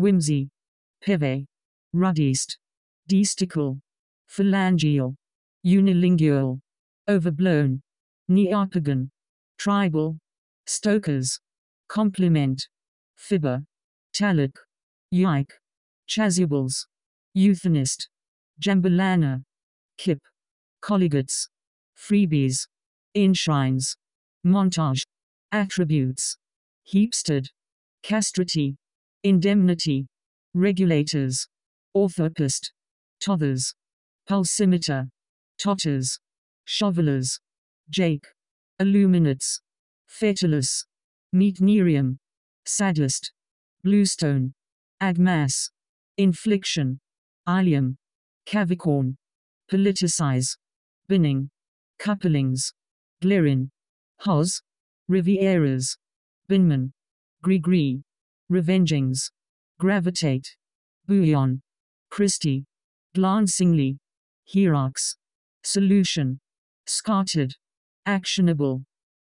whimsy, pivot, ruddiest, desticle, phalangeal, unilingual, overblown, neopagan, tribal, stokers, complement, fibber, talic, yike, chasubles, euthanist, jambalana, kip, colligates, freebies, inshrines, montage, attributes, heapstead, castrati, indemnity, regulators, orthopist, tothers, pulsimeter, totters, shovelers, jake, illuminates, fatalus, meatnerium, sadist, bluestone, agmas, infliction, ilium, cavicorn, politicize, binning, couplings, glirin, hos, rivieras, binman, grigri, Revengings. Gravitate. Bouillon. Christie. Glancingly. Herax. Solution. Scarted. Actionable.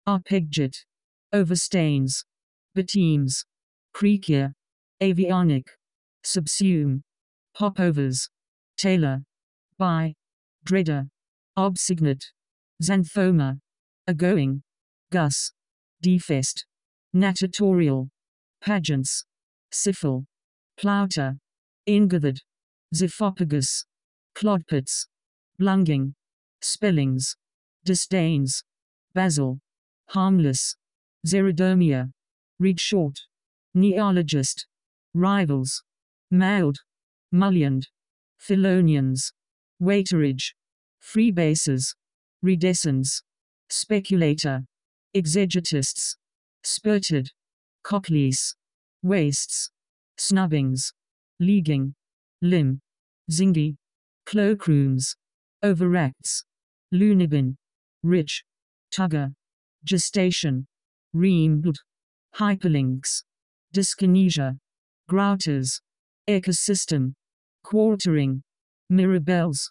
Arpeggiate. Overstains. Beteams. Precure. Avionic. Subsume. Popovers. Taylor. By. Dreader. Obsignate. Xanthoma. A going. Gus. Defest. Natatorial pageants, syphil, Plauter, Ingathad, Ziphopagus, Clodpits, Blunging, Spellings, Disdains, Basil, Harmless, Xeridomia, Read Short, Neologist, Rivals, Mailed, Mullioned, Thelonians, Waiterage, Freebases, Redescens. Speculator, Exegetists, Spurted, cockleys, waists, snubbings, leaguing, limb, zingy, cloakrooms, overacts, lunibin, rich, tugger, gestation, reamed, hyperlinks, dyskinesia, grouters, ecosystem, quartering, mirabels,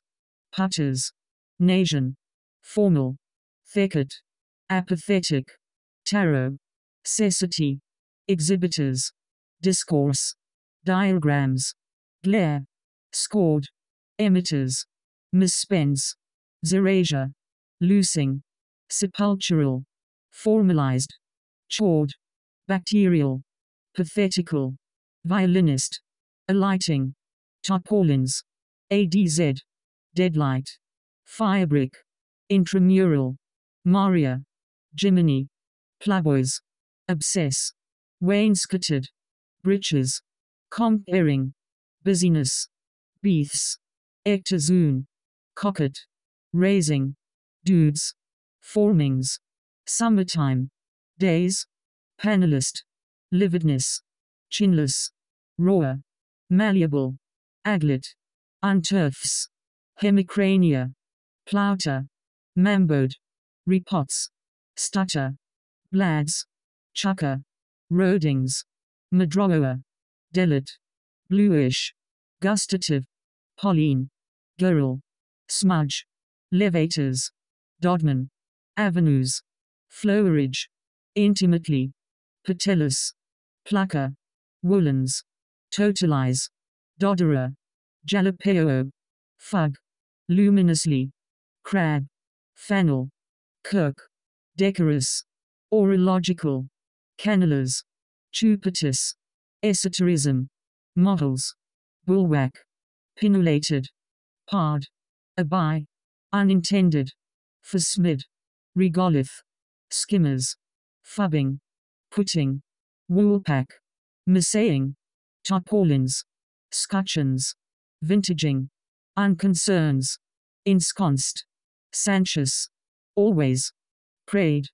putters, nation, formal, thicket, apathetic, tarot, cessity, exhibitors, discourse, diagrams, glare, scored, emitters, misspends, zerasure, loosing, sepulchral, formalized, chord, bacterial, pathetical, violinist, alighting, tarpaulins, ADZ, deadlight, firebrick, intramural, Maria, Jiminy, ploughboys, obsess wainscoted, breeches, comparing, busyness, beefs, ectazoon, cocket, raising, dudes, formings, summertime, days, panelist, lividness, chinless, roar, malleable, aglet, unturfs, hemicrania, plauta, mambode, repots, stutter, blads, chucker, Rodings. Madroa. Delit. Bluish. Gustative. Pauline. girl, Smudge. Levators. Dodman. Avenues. Flowerage. Intimately. Patellus. Placa. Woolens. Totalize. Dodera. Jalapeo. Fug. Luminously. Crab. Fennel. Kirk. Decorous. Orological cannulas, tupitus, esoterism, models, bulwark, pinulated, pard, abai, unintended, fasmid, regolith, skimmers, fubbing, putting, woolpack, missaying, tarpaulins, scutcheons, vintaging, unconcerns, ensconced, Sanchez, always, prayed,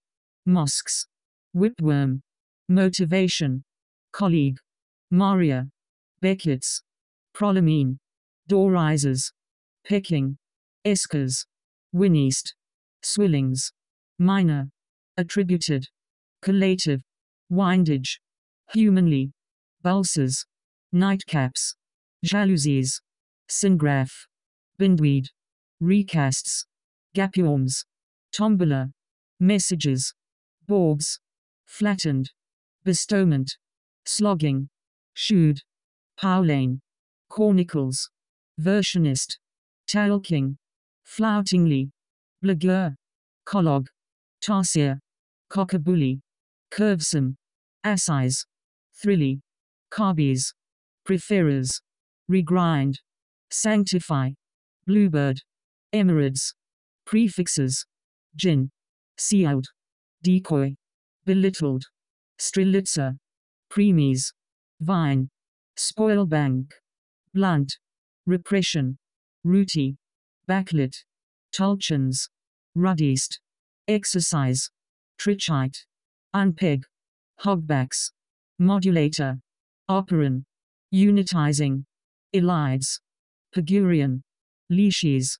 mosques, whipworm, Motivation. Colleague. Maria. Beckett's. Prolamine. Dorizes. Picking. Eskers. Winniest. Swillings. Minor. Attributed. Collative. Windage. Humanly. Bulses. Nightcaps. Jalousies. Syngraph. Bindweed. Recasts. Gapuorms. Tombola. Messages. Borbs. Flattened bestowment, slogging, shood, powlane, cornicles, versionist, talking, floutingly, blaguer, collog, tarsier, cockabully, curvesome, assize, thrilly, carbies, preferers, regrind, sanctify, bluebird, emirates, prefixes, gin, sealed, decoy, belittled. Strelitsa, Premies, Vine, Spoilbank, Blunt, Repression, Rooty, Backlit, Tulchins, Ruddiest, Exercise, Trichite, Unpeg, Hogbacks, Modulator, Operon, Unitizing, Elides, Pagurian, Leashes,